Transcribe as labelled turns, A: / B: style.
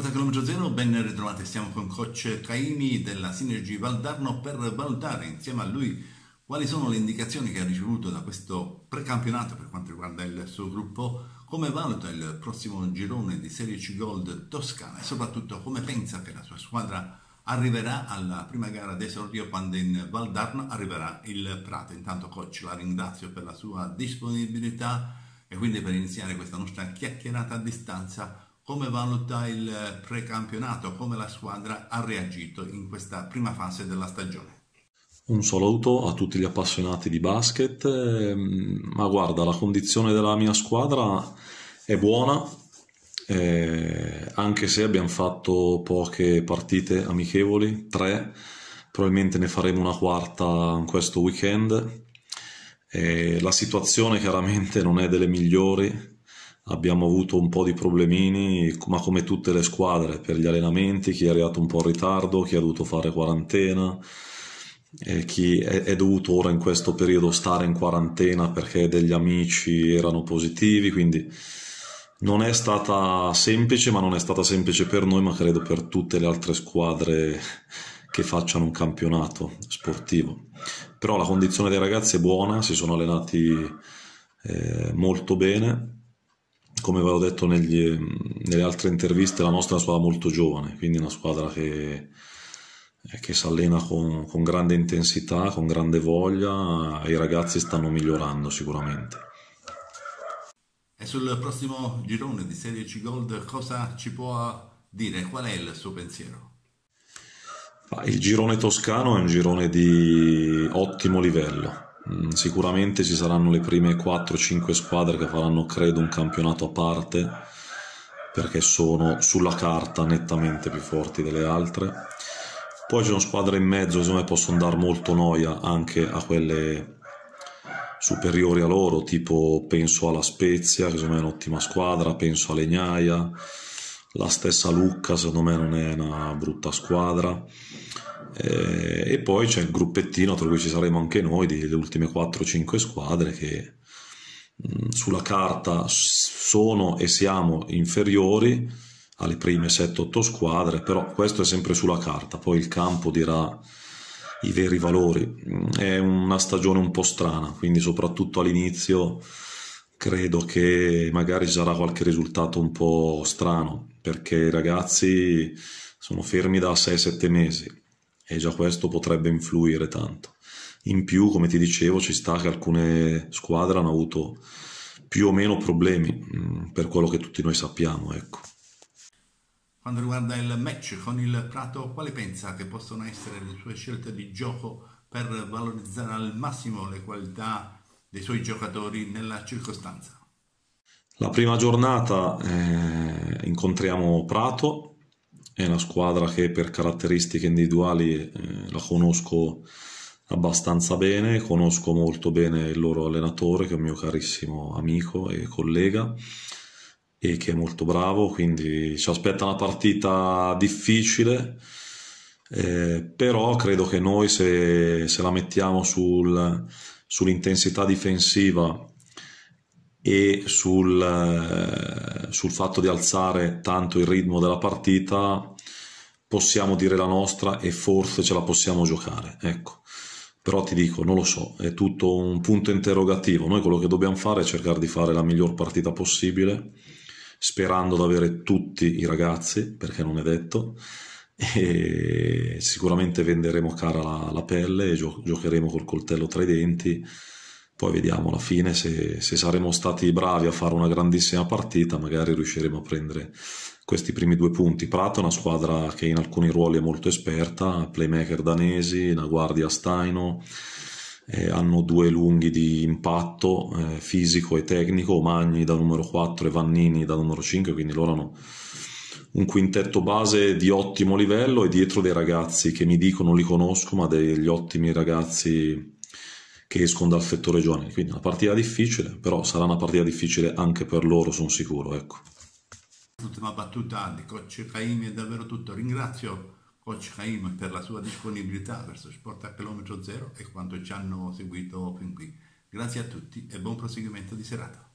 A: 50 km zero, ben ritrovati, siamo con coach Caimi della Synergy Valdarno per valutare insieme a lui quali sono le indicazioni che ha ricevuto da questo precampionato per quanto riguarda il suo gruppo, come valuta il prossimo girone di Serie C Gold Toscana e soprattutto come pensa che la sua squadra arriverà alla prima gara d'esordio quando in Valdarno arriverà il Prato. Intanto coach la ringrazio per la sua disponibilità e quindi per iniziare questa nostra chiacchierata a distanza come valuta il precampionato, come la squadra ha reagito in questa prima fase della stagione.
B: Un saluto a tutti gli appassionati di basket, ehm, ma guarda, la condizione della mia squadra è buona, eh, anche se abbiamo fatto poche partite amichevoli, tre, probabilmente ne faremo una quarta questo weekend. Eh, la situazione chiaramente non è delle migliori, abbiamo avuto un po' di problemini, ma come tutte le squadre, per gli allenamenti, chi è arrivato un po' in ritardo, chi ha dovuto fare quarantena, chi è, è, dovuto ora in questo periodo stare in quarantena perché degli amici erano positivi, quindi non è stata semplice, ma non è stata semplice per noi, ma credo per tutte le altre squadre che facciano un campionato sportivo. Però la condizione dei ragazzi è buona, si sono allenati eh, molto bene come avevo detto negli, nelle altre interviste, la nostra è una squadra molto giovane, quindi una squadra che, che si allena con, con, grande intensità, con grande voglia, i ragazzi stanno migliorando sicuramente.
A: E sul prossimo girone di Serie C Gold cosa ci può dire? Qual è il suo pensiero?
B: Il girone toscano è un girone di ottimo livello, Mm, sicuramente ci saranno le prime 4-5 squadre che faranno, credo, un campionato a parte perché sono sulla carta nettamente più forti delle altre. Poi ci sono squadre in mezzo che secondo me possono dar molto noia anche a quelle superiori a loro, tipo penso alla Spezia, che secondo me è un'ottima squadra, penso a Legnaia, la stessa Lucca secondo me non è una brutta squadra eh, e poi c'è il gruppettino, tra cui ci saremo anche noi, delle ultime 4-5 squadre che mh, mm, sulla carta sono e siamo inferiori alle prime 7-8 squadre, però questo è sempre sulla carta, poi il campo dirà i veri valori. Mm, è una stagione un po' strana, quindi soprattutto all'inizio credo che magari ci sarà qualche risultato un po' strano, perché i ragazzi sono fermi da 6-7 mesi e già questo potrebbe influire tanto. In più, come ti dicevo, ci sta che alcune squadre hanno avuto più o meno problemi, mm, per quello che tutti noi sappiamo. Ecco.
A: Quando riguarda il match con il Prato, quale pensa che possono essere le sue scelte di gioco per valorizzare al massimo le qualità dei suoi giocatori nella circostanza?
B: La prima giornata eh, incontriamo Prato, è una squadra che per caratteristiche individuali eh, la conosco abbastanza bene, conosco molto bene il loro allenatore che è un mio carissimo amico e collega e che è molto bravo, quindi ci aspetta una partita difficile, eh, però credo che noi se, se la mettiamo sul, sull'intensità difensiva e sul, eh, sul, fatto di alzare tanto il ritmo della partita possiamo dire la nostra e forse ce la possiamo giocare ecco però ti dico non lo so è tutto un punto interrogativo noi quello che dobbiamo fare è cercare di fare la miglior partita possibile sperando di avere tutti i ragazzi perché non è detto e sicuramente venderemo cara la, la pelle e gio giocheremo col coltello tra i denti poi vediamo alla fine se, se, saremo stati bravi a fare una grandissima partita, magari riusciremo a prendere questi primi due punti. Prato è una squadra che in alcuni ruoli è molto esperta, playmaker danesi, una guardia staino, eh, hanno due lunghi di impatto eh, fisico e tecnico, Magni da numero 4 e Vannini da numero 5, quindi loro hanno un quintetto base di ottimo livello e dietro dei ragazzi che mi dicono li conosco, ma degli ottimi ragazzi che escono dal fettore giovane. Quindi una partita difficile, però sarà una partita difficile anche per loro, sono sicuro. Ecco.
A: Ultima battuta di Coach Caim è davvero tutto. Ringrazio Coach Caim per la sua disponibilità verso Sport a chilometro zero e quanto ci hanno seguito fin qui. Grazie a tutti e buon proseguimento di serata.